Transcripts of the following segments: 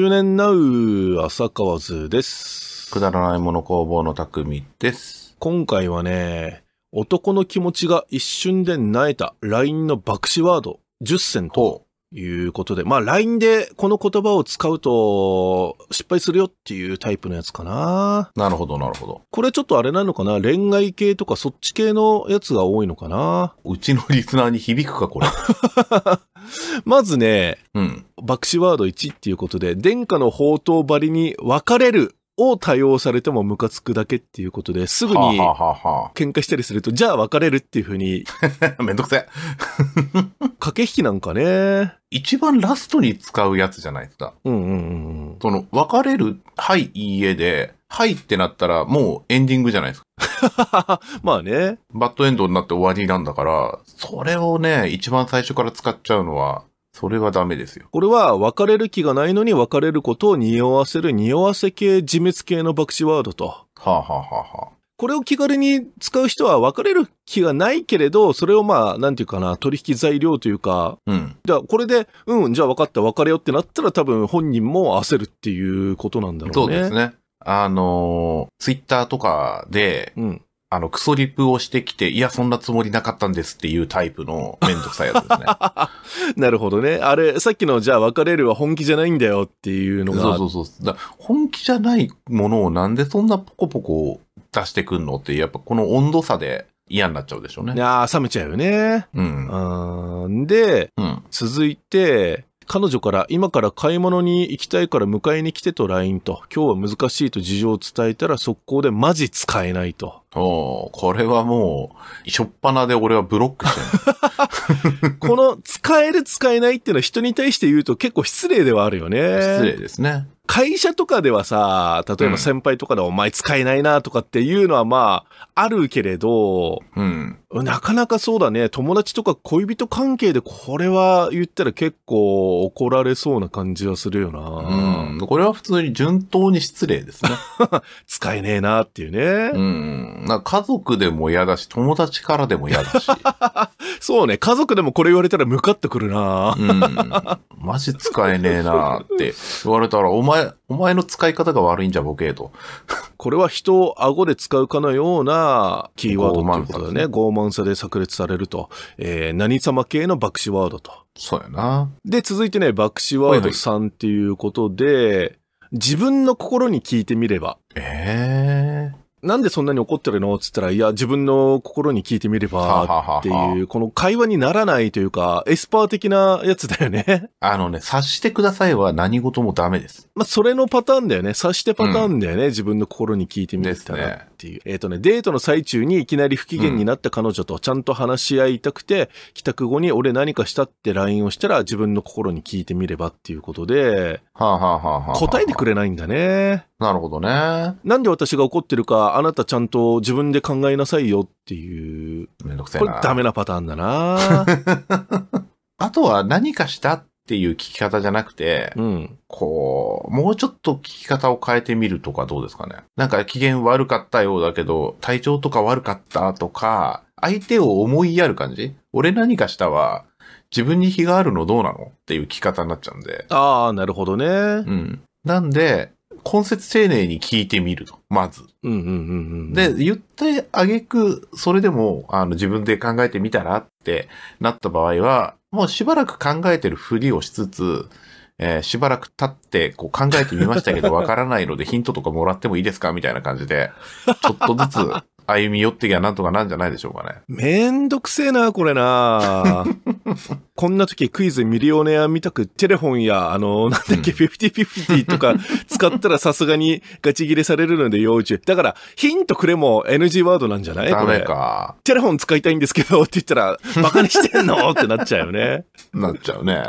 周年ナウ浅川図です。くだらないもの工房の匠です。今回はね、男の気持ちが一瞬で萎えた LINE の爆死ワード10選ということで。まあ、LINE でこの言葉を使うと失敗するよっていうタイプのやつかな。なるほど、なるほど。これちょっとあれなのかな恋愛系とかそっち系のやつが多いのかなうちのリスナーに響くか、これ。まずね、うん。爆死ワード1っていうことで、殿下の宝刀張りに分かれるを多用されてもムカつくだけっていうことですぐに喧嘩したりすると、じゃあ別れるっていうふうに。めんどくせ。え。駆け引きなんかね。一番ラストに使うやつじゃないですか。うんうんうん。その、別れる、はい、いいえで、はいってなったら、もうエンディングじゃないですか。まあね。バッドエンドになって終わりなんだから、それをね、一番最初から使っちゃうのは、それはダメですよ。これは別れる気がないのに別れることを匂わせる匂わせ系自滅系の爆死ワードと。はあ、はあははあ、これを気軽に使う人は別れる気がないけれど、それをまあ、なんていうかな、取引材料というか、うん。じゃあ、これで、うん、じゃあ分かった、別れよってなったら多分本人も焦るっていうことなんだろうね。そうですね。あのー、ツイッターとかで、うん、あの、クソリプをしてきて、いや、そんなつもりなかったんですっていうタイプのめんどくさいやつですね。なるほどね。あれ、さっきの、じゃあ別れるは本気じゃないんだよっていうのが。そうそうそう。だ本気じゃないものをなんでそんなポコポコ出してくんのって、やっぱこの温度差で嫌になっちゃうでしょうね。ああ、冷めちゃうよね。うん。うんで、うん、続いて、彼女から今から買い物に行きたいから迎えに来てと LINE と、今日は難しいと事情を伝えたら速攻でマジ使えないと。おこれはもう、しょっぱなで俺はブロックしてる。この使える使えないっていうのは人に対して言うと結構失礼ではあるよね。失礼ですね。会社とかではさ、例えば先輩とかでお前使えないなとかっていうのはまあ、あるけれど、うん。なかなかそうだね、友達とか恋人関係でこれは言ったら結構怒られそうな感じはするよな。うん。これは普通に順当に失礼ですね。使えねえなっていうね。うん。な家族でも嫌だし、友達からでも嫌だし。そうね、家族でもこれ言われたら向かってくるなうん。マジ使えねえなって言われたら、お前、お前の使い方が悪いんじゃボケーと。これは人を顎で使うかのようなキーワードということだね。傲慢さで炸裂されると。えー、何様系の爆死ワードと。そうやな。で、続いてね、爆死ワード3っていうことで、はいはい、自分の心に聞いてみれば。ええーなんでそんなに怒ってるのつったら、いや、自分の心に聞いてみれば、っていう、この会話にならないというか、エスパー的なやつだよね。あのね、察してくださいは何事もダメです。まあ、それのパターンだよね。察してパターンだよね。うん、自分の心に聞いてみたらっていう。えっ、とね、デートの最中にいきなり不機嫌になった彼女とちゃんと話し合いたくて、うん、帰宅後に俺何かしたって LINE をしたら、自分の心に聞いてみればっていうことで、はあはあはあはあ、答えてくれないんだね。なるほどね。なんで私が怒ってるか、あなたちゃんと自分で考えなさいよっていう。めんどくさいな。これダメなパターンだな。あとは何かしたっていう聞き方じゃなくて、うん、こう、もうちょっと聞き方を変えてみるとかどうですかね。なんか機嫌悪かったようだけど、体調とか悪かったとか、相手を思いやる感じ俺何かしたわ。自分に非があるのどうなのっていう聞き方になっちゃうんで。ああ、なるほどね。うん。なんで、根節丁寧に聞いてみると、まず。うんうんうんうん、で、言ってあげく、それでも、あの、自分で考えてみたらってなった場合は、もうしばらく考えてるふりをしつつ、えー、しばらく経って、こう考えてみましたけど、わからないのでヒントとかもらってもいいですかみたいな感じで、ちょっとずつ歩み寄ってきゃなんとかなんじゃないでしょうかね。めんどくせえな、これな こんな時クイズミリオネア見たく、テレフォンや、あの、なんだっけ、フィフティフィフティとか 使ったらさすがにガチ切れされるので要注意。だから、ヒントくれも NG ワードなんじゃないダメか。テレフォン使いたいんですけどって言ったら、バカにしてんのってなっちゃうよね。なっちゃうね。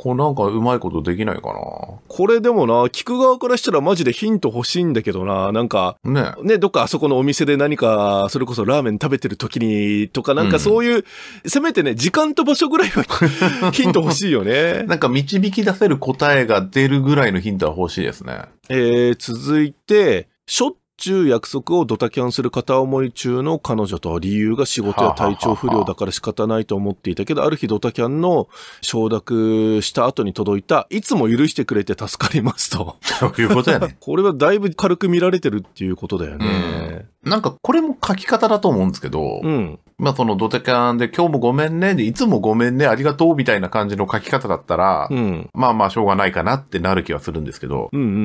こうなんかうまいことできないかな。これでもな、聞く側からしたらマジでヒント欲しいんだけどな、なんか、ね、ねどっかあそこのお店で何か、それこそラーメン食べてる時に、とかなんかそういう、うん、せめてね、時間と場所ぐらいは ヒント欲しいよね。なんか導き出せる答えが出るぐらいのヒントは欲しいですね。えー、続いて、しょっ中約束をドタキャンする片思い中の彼女と理由が仕事や体調不良だから仕方ないと思っていたけど、ある日ドタキャンの承諾した後に届いた、いつも許してくれて助かりますと。ということやね。これはだいぶ軽く見られてるっていうことだよね。なんかこれも書き方だと思うんですけど、うん、まあそのドテキャンで今日もごめんねで、いつもごめんね、ありがとうみたいな感じの書き方だったら、うん、まあまあしょうがないかなってなる気はするんですけど、うんうんう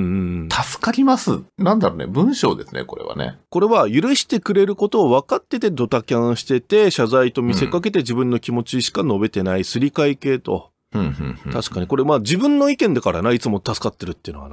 ん、助かります。なんだろうね、文章ですね、これはね。これは許してくれることを分かっててドタキャンしてて、謝罪と見せかけて自分の気持ちしか述べてない、すり替え系と。確かに。これまあ自分の意見だからな、いつも助かってるっていうのは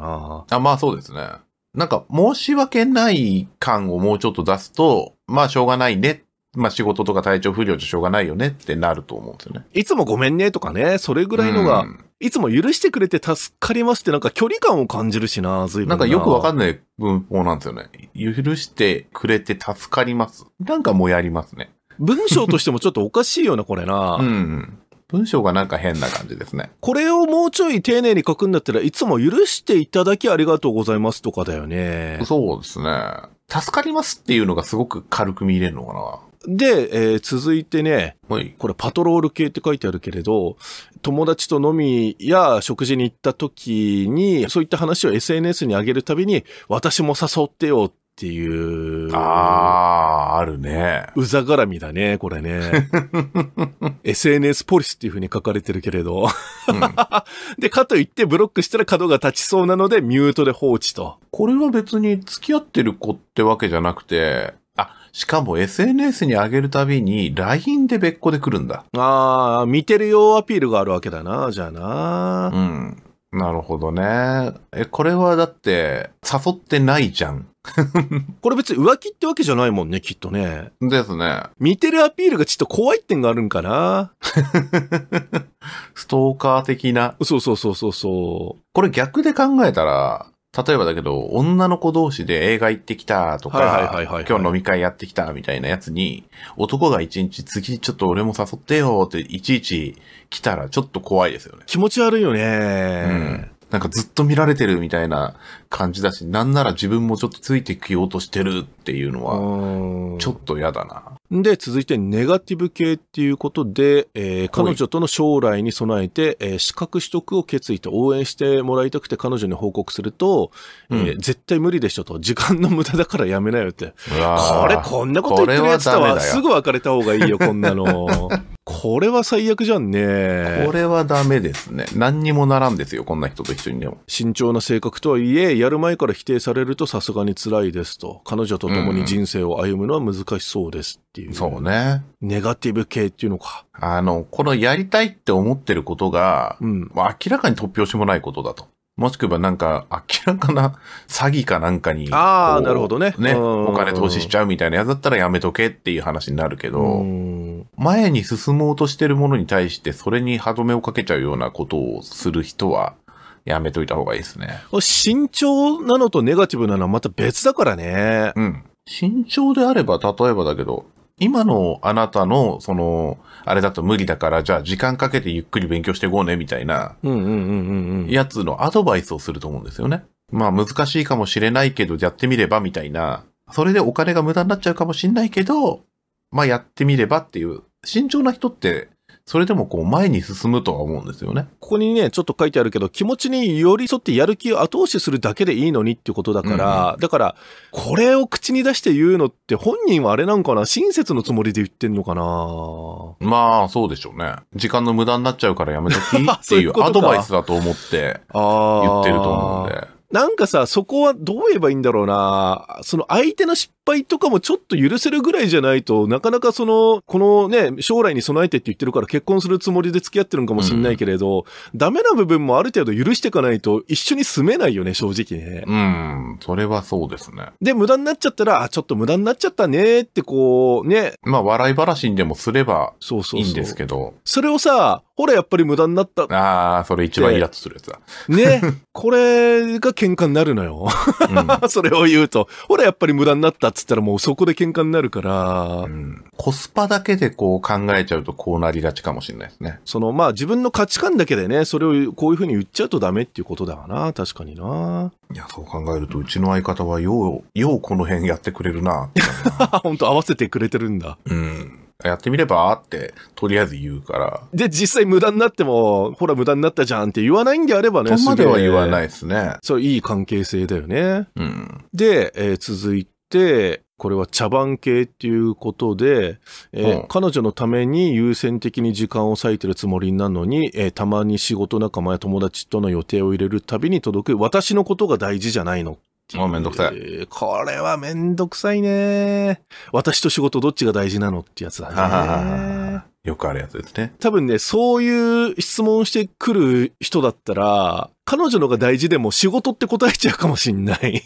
な。あ、まあそうですね。なんか申し訳ない感をもうちょっと出すと、まあしょうがないね。まあ仕事とか体調不良じゃしょうがないよねってなると思うんですよね。いつもごめんねとかね、それぐらいのが、うん、いつも許してくれて助かりますってなんか距離感を感じるしな、随分な。なんかよくわかんない文法なんですよね。許してくれて助かります。なんかもやりますね。文章としてもちょっとおかしいよな、これな。うん。文章がなんか変な感じですね。これをもうちょい丁寧に書くんだったらいつも許していただきありがとうございますとかだよね。そうですね。助かりますっていうのがすごく軽く見れるのかな。で、えー、続いてね、はい、これパトロール系って書いてあるけれど、友達と飲みや食事に行った時に、そういった話を SNS に上げるたびに、私も誘ってよっっていう。ああ、あるね。うざがらみだね、これね。SNS ポリスっていう風に書かれてるけれど、で、かといってブロックしたら角が立ちそうなのでミュートで放置と。これは別に付き合ってる子ってわけじゃなくて、あ、しかも SNS に上げるたびに LINE で別個で来るんだ。ああ、見てるよアピールがあるわけだな、じゃあな。うん。なるほどね。え、これはだって、誘ってないじゃん。これ別に浮気ってわけじゃないもんね、きっとね。ですね。見てるアピールがちょっと怖い点があるんかな。ストーカー的な。そうそうそうそうそう。これ逆で考えたら、例えばだけど、女の子同士で映画行ってきたとか、今日飲み会やってきたみたいなやつに、男が一日次ちょっと俺も誘ってよっていちいち来たらちょっと怖いですよね。気持ち悪いよね。うん。なんかずっと見られてるみたいな感じだし、なんなら自分もちょっとついてきようとしてるっていうのは、ちょっと嫌だな。で、続いてネガティブ系っていうことで、えー、彼女との将来に備えて、えー、資格取得を決意と応援してもらいたくて彼女に報告すると、うん、えー、絶対無理でしょと、時間の無駄だからやめなよって。これこんなこと言ってるやつとわ。すぐ別れた方がいいよ、こんなの。これは最悪じゃんね。これはダメですね。何にもならんですよ、こんな人と一緒にでも。慎重な性格とはいえ、やる前から否定されるとさすがに辛いですと。彼女と共に人生を歩むのは難しそうですっていう。うん、そうね。ネガティブ系っていうのか。あの、このやりたいって思ってることが、うん、明らかに突拍子もないことだと。もしくはなんか、明らかな詐欺かなんかに。ああ、なるほどね。ね。お金投資しちゃうみたいなやつだったらやめとけっていう話になるけど。前に進もうとしてるものに対してそれに歯止めをかけちゃうようなことをする人はやめといた方がいいですね。慎重なのとネガティブなのはまた別だからね。うん。慎重であれば、例えばだけど、今のあなたの、その、あれだと無理だから、じゃあ時間かけてゆっくり勉強していこうね、みたいな、ううううんんんん。やつのアドバイスをすると思うんですよね。まあ難しいかもしれないけど、やってみれば、みたいな。それでお金が無駄になっちゃうかもしれないけど、まあやってみればっていう慎重な人って、それでもこう前に進むとは思うんですよね。ここにね、ちょっと書いてあるけど、気持ちに寄り添ってやる気を後押しするだけでいいのにっていうことだから、うん、だから、これを口に出して言うのって本人はあれなんかな親切のつもりで言ってんのかなまあ、そうでしょうね。時間の無駄になっちゃうからやめときっていう アドバイスだと思って言ってると思うんで。なんかさ、そこはどう言えばいいんだろうな。その相手の失敗とかもちょっと許せるぐらいじゃないとなかなかその、このね、将来に備えてって言ってるから結婚するつもりで付き合ってるのかもしれないけれど、うん、ダメな部分もある程度許していかないと一緒に住めないよね、正直ね。うん、それはそうですね。で、無駄になっちゃったら、あ、ちょっと無駄になっちゃったねってこう、ね。まあ、笑い話にでもすればいいんですけど。そうそうそうそれをさ、ほらやっぱり無駄になった。ああ、それ一番イラッとするやつだ。ね。これが喧嘩になるのよ。うん、それを言うと。ほら、やっぱり無駄になったっつったらもうそこで喧嘩になるから、うん、コスパだけでこう考えちゃうとこうなりがちかもしれないですね。その、まあ自分の価値観だけでね、それをこういうふうに言っちゃうとダメっていうことだわな。確かにな。いや、そう考えると、うちの相方はよう、ようこの辺やってくれるなって。本当合わせてくれてるんだ。うん。やってみればってとりあえず言うから。で、実際無駄になっても、ほら無駄になったじゃんって言わないんであればね、そこまでは言わないですね。そう、いい関係性だよね。うん。で、えー、続いて、これは茶番系っていうことで、えーうん、彼女のために優先的に時間を割いてるつもりなのに、えー、たまに仕事仲間や友達との予定を入れるたびに届く私のことが大事じゃないのっていう。もうめんどくさい。これはめんどくさいね。私と仕事どっちが大事なのってやつだね。よくあるやつですね。多分ね、そういう質問してくる人だったら、彼女のが大事でも仕事って答えちゃうかもしんない。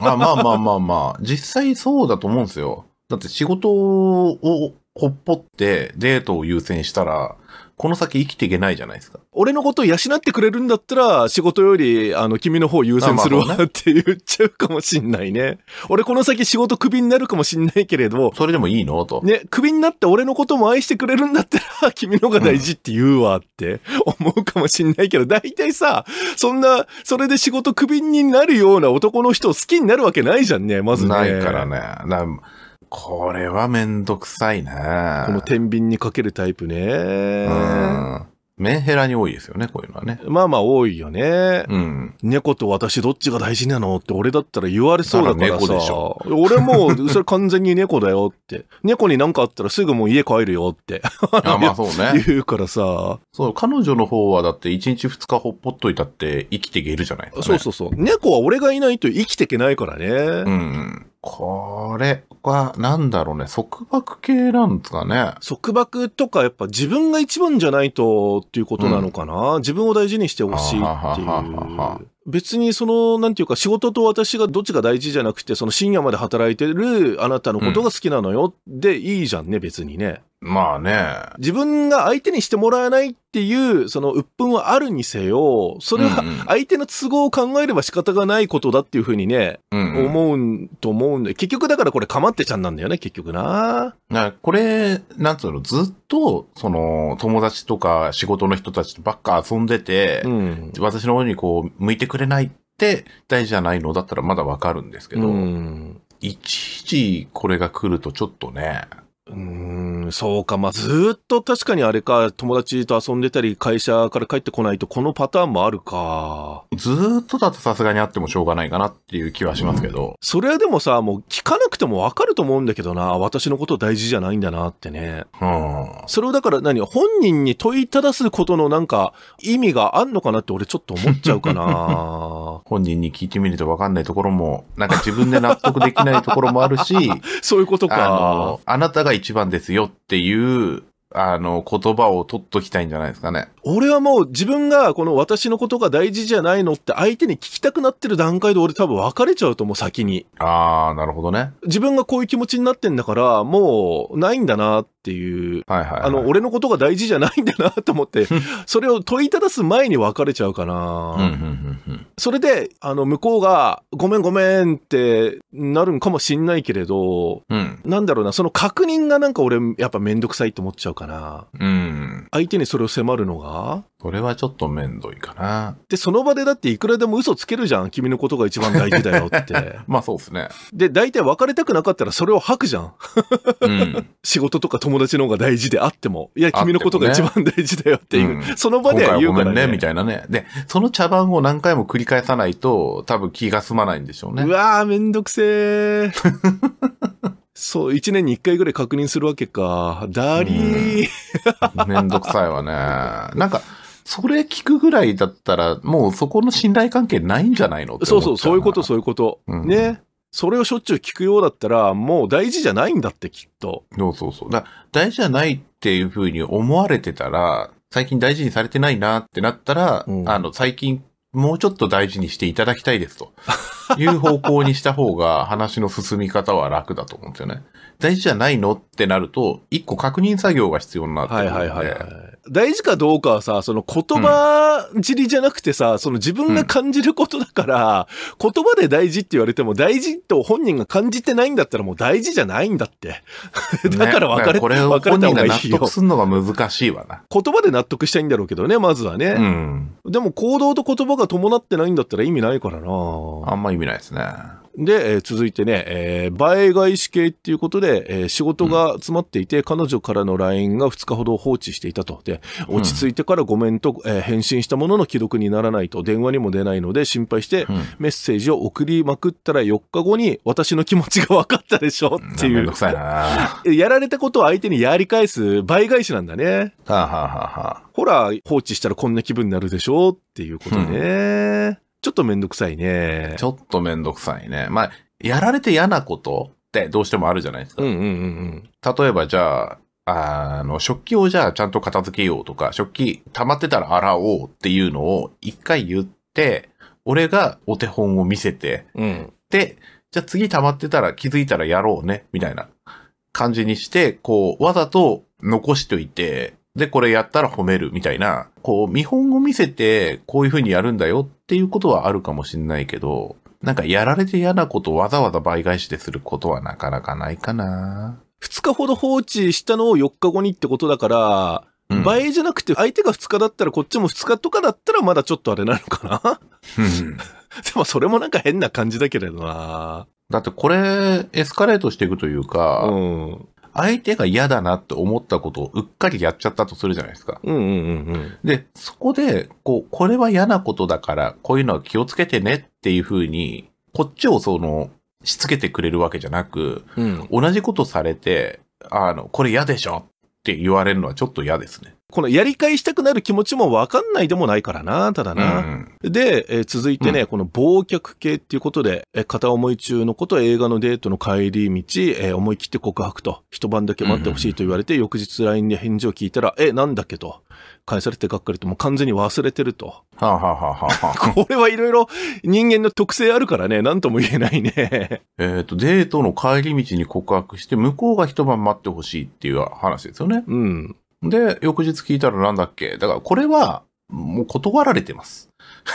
ま あまあまあまあまあ、実際そうだと思うんですよ。だって仕事をほっぽってデートを優先したら、この先生きていけないじゃないですか。俺のことを養ってくれるんだったら、仕事より、あの、君の方優先するわ、まあね、って言っちゃうかもしんないね。俺この先仕事クビになるかもしんないけれど。それでもいいのと。ね、クビになって俺のことも愛してくれるんだったら、君の方が大事って言うわって思うかもしんないけど、大体さ、そんな、それで仕事クビになるような男の人を好きになるわけないじゃんね、まずね。ないからね。これはめんどくさいね。この天秤にかけるタイプね。うん。メンヘラに多いですよね、こういうのはね。まあまあ多いよね。うん。猫と私どっちが大事なのって俺だったら言われそうだからさ。猫でしょ。俺もう、それ完全に猫だよって。猫になんかあったらすぐもう家帰るよって。あまあそうね。言うからさ。そう、彼女の方はだって1日2日ほっぽっといたって生きていけるじゃないですか、ね、そうそうそう。猫は俺がいないと生きていけないからね。うん。これは、何だろうね、束縛系なんですかね。束縛とか、やっぱ自分が一番じゃないとっていうことなのかな、うん、自分を大事にしてほしいっていう。別にその、なんていうか、仕事と私がどっちが大事じゃなくて、その深夜まで働いてるあなたのことが好きなのよ、でいいじゃんね、別にね。まあね。自分が相手にしてもらえないっていう、その鬱憤はあるにせよ、それは相手の都合を考えれば仕方がないことだっていうふうにね、うんうん、思うと思うんで、結局だからこれかまってちゃんなんだよね、結局な。なこれ、なんつうの、ずっと、その、友達とか仕事の人たちとばっか遊んでて、うん、私の方にこう、向いてくれないって大事じゃないのだったらまだわかるんですけど、うん、いちいちこれが来るとちょっとね、うん、そうか。まあ、ずっと確かにあれか、友達と遊んでたり、会社から帰ってこないと、このパターンもあるか。ずっとだとさすがにあってもしょうがないかなっていう気はしますけど。うん、それはでもさ、もう聞かなくてもわかると思うんだけどな、私のこと大事じゃないんだなってね。うん。それをだから何、本人に問いただすことのなんか、意味があんのかなって俺ちょっと思っちゃうかな。本人に聞いてみるとわかんないところも、なんか自分で納得できないところもあるし、そういうことか。ああなたが一番ですよっていうあの、言葉を取っときたいんじゃないですかね。俺はもう自分がこの私のことが大事じゃないのって相手に聞きたくなってる段階で俺多分別れちゃうと思う先に。ああ、なるほどね。自分がこういう気持ちになってんだから、もうないんだなっていう。はいはい、はい、あの、俺のことが大事じゃないんだなと思って、それを問いただす前に別れちゃうかな。それで、あの、向こうが、ごめんごめんってなるんかもしんないけれど、うん、なんだろうな、その確認がなんか俺やっぱめんどくさいと思っちゃうかから、うん。相手にそれを迫るのがそれはちょっと面倒いかな。で、その場でだっていくらでも嘘つけるじゃん。君のことが一番大事だよって。まあそうですね。で、大体別れたくなかったらそれを吐くじゃん。うん、仕事とか友達の方が大事であっても。いや、君のことが一番大事だよっていう。ねうん、その場では言うからね。ね、みたいなね。で、その茶番を何回も繰り返さないと、多分気が済まないんでしょうね。うわー、めんどくせー。そう、一年に一回ぐらい確認するわけか。ーリー。めんどくさいわね。なんか、それ聞くぐらいだったら、もうそこの信頼関係ないんじゃないのそうそう、そういうこと、そういうこと。うん、ね。それをしょっちゅう聞くようだったら、もう大事じゃないんだって、きっと。そうそうそう。だ大事じゃないっていうふうに思われてたら、最近大事にされてないなってなったら、うん、あの、最近もうちょっと大事にしていただきたいですという方向にした方が話の進み方は楽だと思うんですよね。大事じゃないのってなると、一個確認作業が必要になってくるので。はいはいはい、はい。大事かどうかはさ、その言葉尻じゃなくてさ、うん、その自分が感じることだから、うん、言葉で大事って言われても、大事と本人が感じてないんだったらもう大事じゃないんだって。だから分かれ、ね、これを本人が納得するのが難しいわな。言葉で納得したいんだろうけどね、まずはね。うん。でも行動と言葉が伴ってないんだったら意味ないからな。あんま意味ないですね。で、えー、続いてね、えー、返し系っていうことで、えー、仕事が詰まっていて、うん、彼女からの LINE が2日ほど放置していたと。で、落ち着いてからごめんと、えー、返信したものの既読にならないと、電話にも出ないので心配して、メッセージを送りまくったら4日後に、私の気持ちが分かったでしょっていう。めんどくさいな やられたことを相手にやり返す倍返しなんだね。はあ、はあははあ、ほら、放置したらこんな気分になるでしょっていうことね。うんちょっとめんどくさいね。ちょっとめんどくさいね。まあ、やられて嫌なことってどうしてもあるじゃないですか。うんうんうん、例えばじゃあ、あの、食器をじゃあちゃんと片付けようとか、食器溜まってたら洗おうっていうのを一回言って、俺がお手本を見せて、うん、で、じゃあ次溜まってたら気づいたらやろうね、みたいな感じにして、こう、わざと残しといて、で、これやったら褒めるみたいな、こう、見本を見せて、こういう風にやるんだよっていうことはあるかもしんないけど、なんかやられて嫌なことわざわざ倍返しですることはなかなかないかな。二日ほど放置したのを四日後にってことだから、うん、倍じゃなくて、相手が二日だったらこっちも二日とかだったらまだちょっとあれなのかな でもそれもなんか変な感じだけれどな。だってこれ、エスカレートしていくというか、うん、相手が嫌だなって思ったことをうっかりやっちゃったとするじゃないですか。うんうんうんうん。で、そこで、こう、これは嫌なことだから、こういうのは気をつけてねっていうふうに、こっちをその、しつけてくれるわけじゃなく、うん、同じことされて、あの、これ嫌でしょって言われるのはちょっと嫌ですね。このやり返したくなる気持ちもわかんないでもないからな、ただな。うん、で、えー、続いてね、うん、この忘却系っていうことで、えー、片思い中のこと映画のデートの帰り道、えー、思い切って告白と、一晩だけ待ってほしいと言われて、うん、翌日 LINE で返事を聞いたら、え、なんだっけと、返されてがっかりと、もう完全に忘れてると。はあ、はあははあ、これはいろいろ人間の特性あるからね、なんとも言えないね。えっと、デートの帰り道に告白して、向こうが一晩待ってほしいっていう話ですよね。うん。で、翌日聞いたらなんだっけだからこれは、もう断られてます。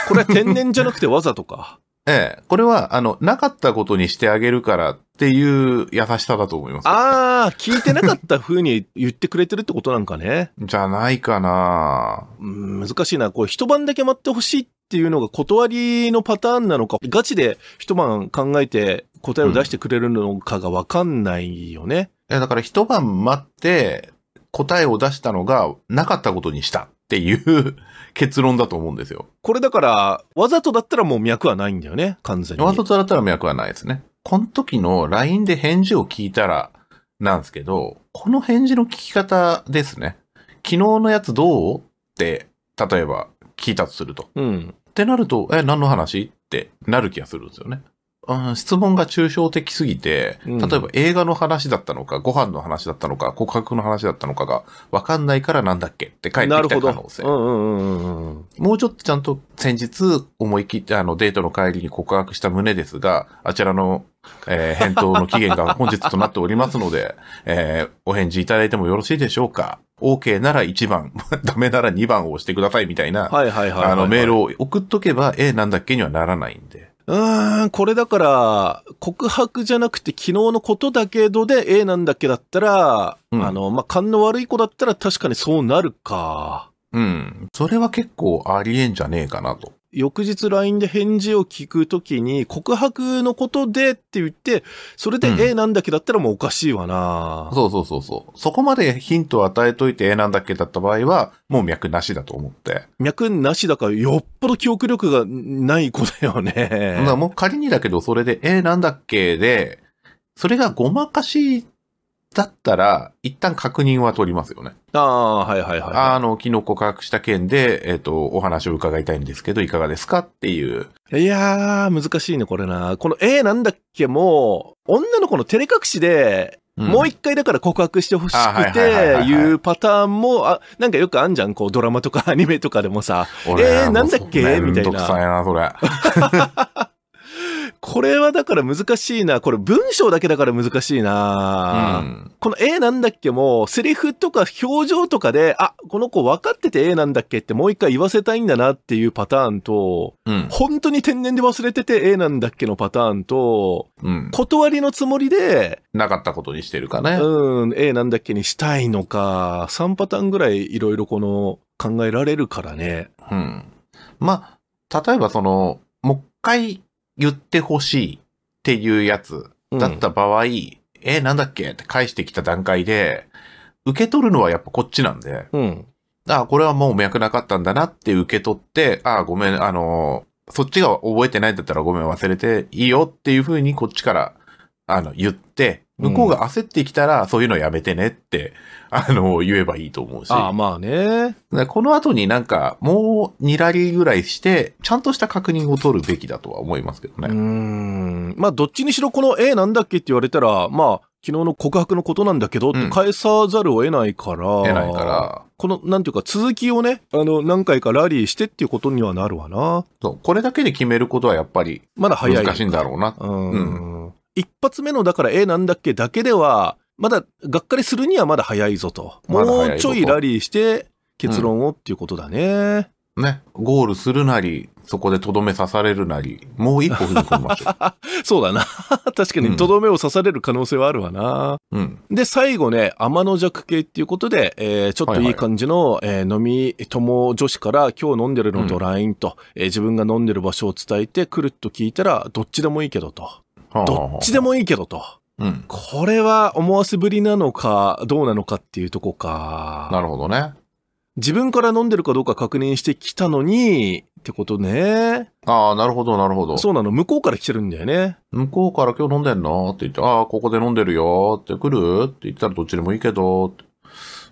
これは天然じゃなくてわざとか。ええ、これは、あの、なかったことにしてあげるからっていう優しさだと思います。ああ、聞いてなかった風に言ってくれてるってことなんかね。じゃないかな難しいな。これ一晩だけ待ってほしいっていうのが断りのパターンなのか、ガチで一晩考えて答えを出してくれるのかがわかんないよね。うん、だから一晩待って、答えを出したのがなかったことにしたっていう 結論だと思うんですよ。これだから、わざとだったらもう脈はないんだよね、完全に。わざとだったら脈はないですね。この時の LINE で返事を聞いたらなんですけど、この返事の聞き方ですね。昨日のやつどうって、例えば聞いたとすると。うん。ってなると、え、何の話ってなる気がするんですよね。質問が抽象的すぎて、例えば映画の話だったのか、ご飯の話だったのか、告白の話だったのかが分かんないからなんだっけって書いてなきるた可能性。うんうんうんもうちょっとちゃんと先日思い切ってあのデートの帰りに告白した旨ですが、あちらの、えー返答の期限が本日となっておりますので、えーお返事いただいてもよろしいでしょうか ?OK なら1番、ダメなら2番を押してくださいみたいな、メールを送っとけば、えーなんだっけにはならないんで。うーん、これだから、告白じゃなくて昨日のことだけどで A なんだっけだったら、うん、あの、まあ、勘の悪い子だったら確かにそうなるか。うん。それは結構ありえんじゃねえかなと。翌日 LINE で返事を聞くときに、告白のことでって言って、それで A なんだっけだったらもうおかしいわな、うん、そうそうそうそう。そこまでヒントを与えといて A なんだっけだった場合は、もう脈なしだと思って。脈なしだから、よっぽど記憶力がない子だよね。もう仮にだけど、それで A なんだっけで、それがごまかしだったら、一旦確認は取りますよね。ああ、はいはいはい。あの、昨日告白した件で、えっ、ー、と、お話を伺いたいんですけど、いかがですかっていう。いやー、難しいね、これな。この、えなんだっけ、もう、女の子の照れ隠しで、うん、もう一回だから告白してほしくて、いうパターンも、あ、なんかよくあんじゃん、こうドラマとかアニメとかでもさ、えー、なんだっけみたいな。めんどくさいな、それ。これはだから難しいな。これ文章だけだから難しいな。うん、この A なんだっけも、セリフとか表情とかで、あ、この子分かってて A なんだっけってもう一回言わせたいんだなっていうパターンと、うん、本当に天然で忘れてて A なんだっけのパターンと、うん、断りのつもりで、なかったことにしてるかね。うん、A なんだっけにしたいのか、3パターンぐらいいろいろこの考えられるからね。うん。まあ、例えばその、もう一回言ってほしいっていうやつだった場合、うん、え、なんだっけって返してきた段階で、受け取るのはやっぱこっちなんで、うん、ああ、これはもう脈なかったんだなって受け取って、ああ、ごめん、あのそっちが覚えてないんだったらごめん忘れていいよっていうふうにこっちから、あの、言って、向こうが焦ってきたら、そういうのやめてねって、あの、言えばいいと思うし。ああ、まあね。この後になんか、もう2ラリーぐらいして、ちゃんとした確認を取るべきだとは思いますけどね。うん。まあ、どっちにしろこの、A なんだっけって言われたら、まあ、昨日の告白のことなんだけどって返さざるを得ないから、うん、得ないから、この、なんていうか、続きをね、あの、何回かラリーしてっていうことにはなるわな。そう、これだけで決めることはやっぱり、まだ早い。難しいんだろうな。うん。うん一発目のだから、えなんだっけだけでは、まだ、がっかりするにはまだ早いぞと。もうちょいラリーして、結論をっていうことだね。うん、ね。ゴールするなり、そこでとどめ刺されるなり、もう一歩踏み込みましょう。そうだな。確かにとどめを刺される可能性はあるわな。うん。で、最後ね、天の弱系っていうことで、えー、ちょっといい感じの、はいはい、えー、飲み友女子から今日飲んでるのと LINE と、うん、えー、自分が飲んでる場所を伝えてくるっと聞いたら、どっちでもいいけどと。どっちでもいいけどと。うん、これは思わせぶりなのか、どうなのかっていうとこか。なるほどね。自分から飲んでるかどうか確認してきたのに、ってことね。ああ、なるほど、なるほど。そうなの。向こうから来てるんだよね。向こうから今日飲んでんのって言って、ああ、ここで飲んでるよって来るって言ったらどっちでもいいけど、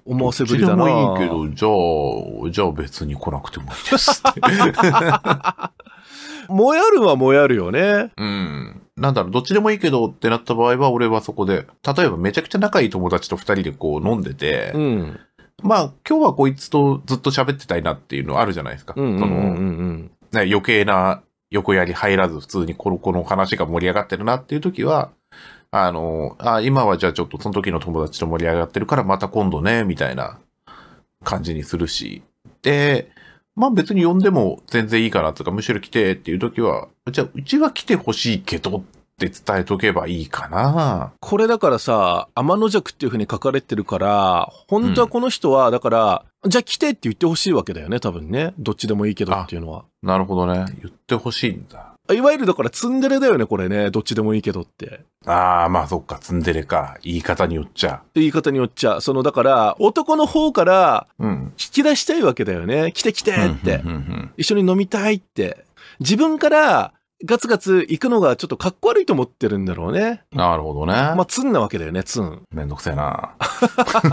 思わせぶりだな。どっちでもいいけど、じゃあ、じゃあ別に来なくてもいいですって。もやるはもやるよね。うん。なんだろう、どっちでもいいけどってなった場合は、俺はそこで、例えばめちゃくちゃ仲いい友達と二人でこう飲んでて、うん、まあ、今日はこいつとずっと喋ってたいなっていうのはあるじゃないですか。その、余計な横やり入らず、普通にこのコロ話が盛り上がってるなっていう時は、あの、あ、今はじゃあちょっとその時の友達と盛り上がってるからまた今度ね、みたいな感じにするし。で、まあ別に呼んでも全然いいかなとか、むしろ来てっていう時は、じゃあうちは来てほしいけどって伝えとけばいいかな。これだからさ、天の弱っていう風に書かれてるから、本当はこの人は、だから、うん、じゃあ来てって言ってほしいわけだよね、多分ね。どっちでもいいけどっていうのは。なるほどね。言ってほしいんだ。いわゆるだからツンデレだよね、これね。どっちでもいいけどって。ああ、まあそっか、ツンデレか。言い方によっちゃ。言い方によっちゃ。その、だから、男の方から、引き出したいわけだよね。うん、来て来てって。一緒に飲みたいって。自分からガツガツ行くのがちょっとかっこ悪いと思ってるんだろうね。なるほどね。まあ、ツンなわけだよね、ツン。めんどくせえな。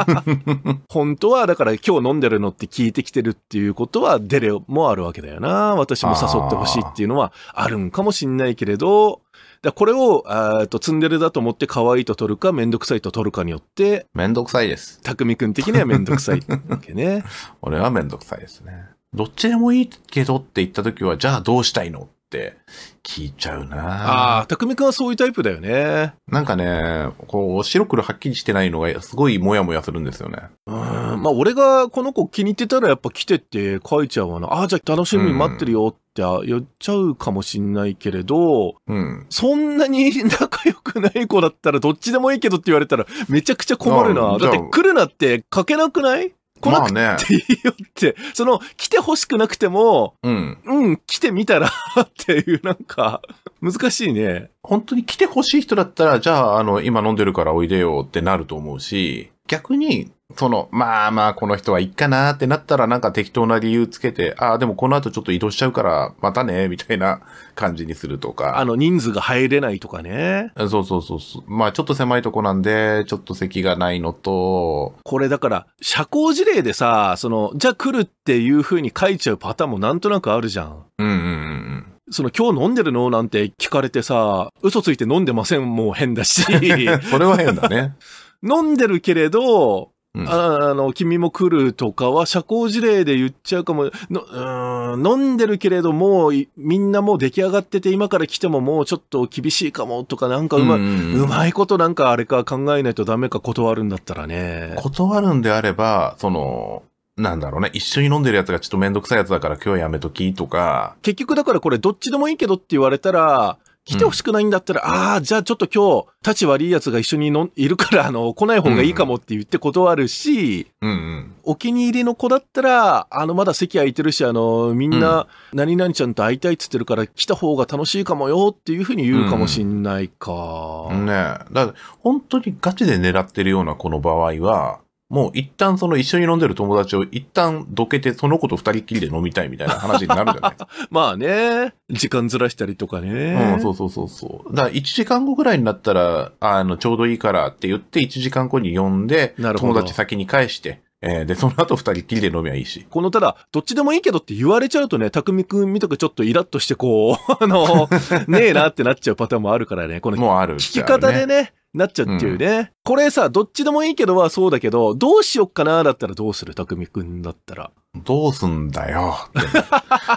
本当は、だから今日飲んでるのって聞いてきてるっていうことは、デレもあるわけだよな。私も誘ってほしいっていうのはあるんかもしんないけれど、だこれを、えっと、ツンデレだと思って可愛いと取るか、めんどくさいと取るかによって。めんどくさいです。たくみくん的にはめんどくさいわけね。俺はめんどくさいですね。どっちでもいいけどって言った時は、じゃあどうしたいのっって聞いちゃうなああ、みくんはそういうタイプだよね。なんかね、こう、白黒はっきりしてないのがすごいモヤモヤするんですよね。うん、まあ俺がこの子気に入ってたらやっぱ来てって書いちゃうわな。ああ、じゃあ楽しみに待ってるよって言っちゃうかもしんないけれど、うん。そんなに仲良くない子だったらどっちでもいいけどって言われたらめちゃくちゃ困るな。だって来るなって書けなくない来なくていいよって、ね、その、来て欲しくなくても、うん、うん、来てみたらっていう、なんか、難しいね。本当に来て欲しい人だったら、じゃあ、あの、今飲んでるからおいでよってなると思うし、逆にその、まあまあ、この人はいっかなってなったら、なんか適当な理由つけて、ああ、でもこの後ちょっと移動しちゃうから、またね、みたいな感じにするとか。あの、人数が入れないとかね。そうそうそうそう。まあ、ちょっと狭いとこなんで、ちょっと席がないのと。これだから、社交辞令でさ、その、じゃあ来るっていう風に書いちゃうパターンもなんとなくあるじゃん。うんうんうん。その今日飲んでるのなんて聞かれてさ、嘘ついて飲んでませんもう変だし。それは変だね。飲んでるけれど、うん、ああの、君も来るとかは社交辞令で言っちゃうかも、のうん飲んでるけれども、みんなもう出来上がってて、今から来てももうちょっと厳しいかもとか、なんかうま,、うまいことなんかあれか考えないとダメか断るんだったらね。断るんであれば、その、なんだろうね。一緒に飲んでるやつがちょっとめんどくさいやつだから今日やめときとか。結局だからこれどっちでもいいけどって言われたら、来てほしくないんだったら、うん、ああ、じゃあちょっと今日、立ち悪い奴が一緒にのいるから、あの、来ない方がいいかもって言って断るし、うんうん、お気に入りの子だったら、あの、まだ席空いてるし、あの、みんな、何々ちゃんと会いたいっつってるから、来た方が楽しいかもよっていうふうに言うかもしんないか。うん、ねえ。だから、本当にガチで狙ってるような子の場合は、もう一旦その一緒に飲んでる友達を一旦どけてその子と二人きりで飲みたいみたいな話になるじゃないですか。まあね、時間ずらしたりとかね。うん、そうそうそうそう。だから1時間後ぐらいになったら、あの、ちょうどいいからって言って1時間後に呼んで、友達先に返して、えー、で、その後二人きりで飲みばいいし。このただ、どっちでもいいけどって言われちゃうとね、匠くん見とかちょっとイラッとしてこう、あの、ねえなってなっちゃうパターンもあるからね、この、もうある、聞き方でねなっちゃうっていうね、うん。これさ、どっちでもいいけどはそうだけど、どうしよっかなだったらどうする匠くんだったら。どうすんだよ。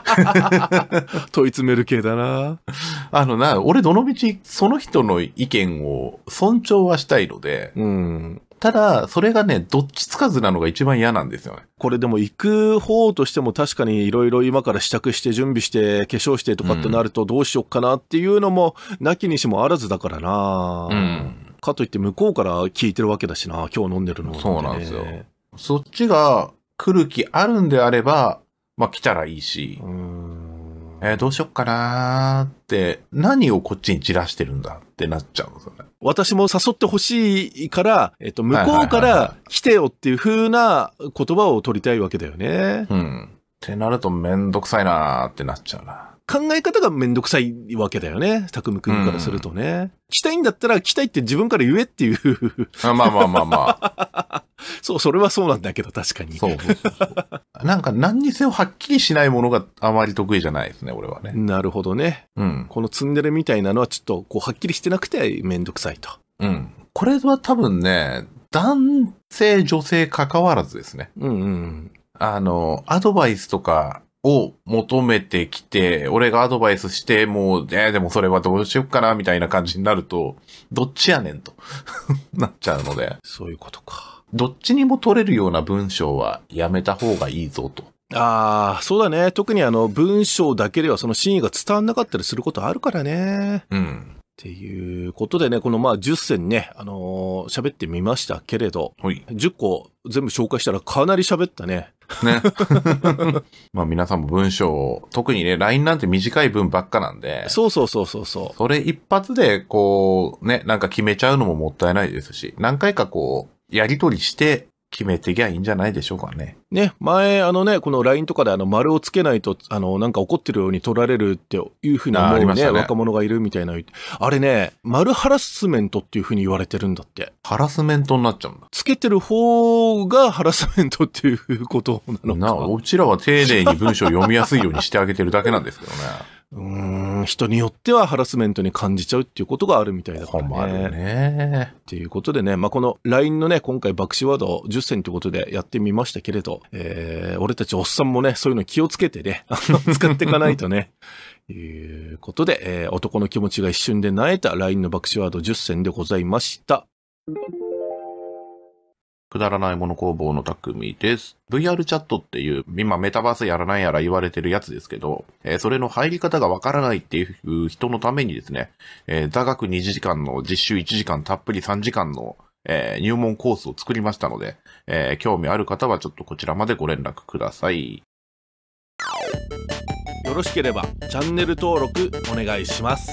問い詰める系だな。あのな、俺どのみちその人の意見を尊重はしたいので、うん、ただ、それがね、どっちつかずなのが一番嫌なんですよね。これでも行く方としても確かにいろいろ今から試着して準備して化粧してとかってなるとどうしよっかなっていうのもなきにしもあらずだからな。うんかといって向こうから聞いてるわけだしな、今日飲んでるの、ね、そうなんですよ。そっちが来る気あるんであれば、まあ来たらいいし、えー、どうしよっかなーって、何をこっちに散らしてるんだってなっちゃうんですよね。私も誘ってほしいから、えっと、向こうから来てよっていう風な言葉を取りたいわけだよね。うん。ってなるとめんどくさいなーってなっちゃうな。考え方がめんどくさいわけだよね。くんからするとね。来たいんだったら来たいって自分から言えっていうあ。まあまあまあまあ。そう、それはそうなんだけど、確かに。そうそうそうなんか何にせよはっきりしないものがあまり得意じゃないですね、俺はね。なるほどね。うん。このツンデレみたいなのはちょっと、こう、はっきりしてなくてめんどくさいと。うん。これは多分ね、男性、女性関わらずですね。うんうん。あの、アドバイスとか、を求めてきて、俺がアドバイスして、もう、えー、でもそれはどうしよっかな、みたいな感じになると、どっちやねんと なっちゃうので。そういうことか。どっちにも取れるような文章はやめた方がいいぞと。ああ、そうだね。特にあの、文章だけではその真意が伝わんなかったりすることあるからね。うん。っていうことでね、このまあ10選ね、あのー、喋ってみましたけれど、はい、10個全部紹介したらかなり喋ったね。ね。まあ皆さんも文章を、特にね、LINE なんて短い文ばっかなんで。そうそうそうそうそう。それ一発で、こう、ね、なんか決めちゃうのももったいないですし、何回かこう、やりとりして、決めてきゃいいんじゃないでしょうかね。ね、前、あのね、この LINE とかであの丸をつけないと、あの、なんか怒ってるように取られるっていうふうに思うね、ね若者がいるみたいな。あれね、丸ハラスメントっていうふうに言われてるんだって。ハラスメントになっちゃうんだ。つけてる方がハラスメントっていうことなのかな。うちらは丁寧に文章を読みやすいようにしてあげてるだけなんですけどね。うん人によってはハラスメントに感じちゃうっていうことがあるみたいだからね。困るね。っていうことでね、まあ、この LINE のね、今回爆笑ワード10選ということでやってみましたけれど、えー、俺たちおっさんもね、そういうの気をつけてね、使っていかないとね。いうことで、えー、男の気持ちが一瞬で萎えた LINE の爆笑ワード10選でございました。くだらないもの工房の匠です。VR チャットっていう、今メタバースやらないやら言われてるやつですけど、えー、それの入り方がわからないっていう人のためにですね、えー、座学2時間の実習1時間たっぷり3時間の、えー、入門コースを作りましたので、え興味ある方はちょっとこちらまでご連絡ください。よろしければチャンネル登録お願いします。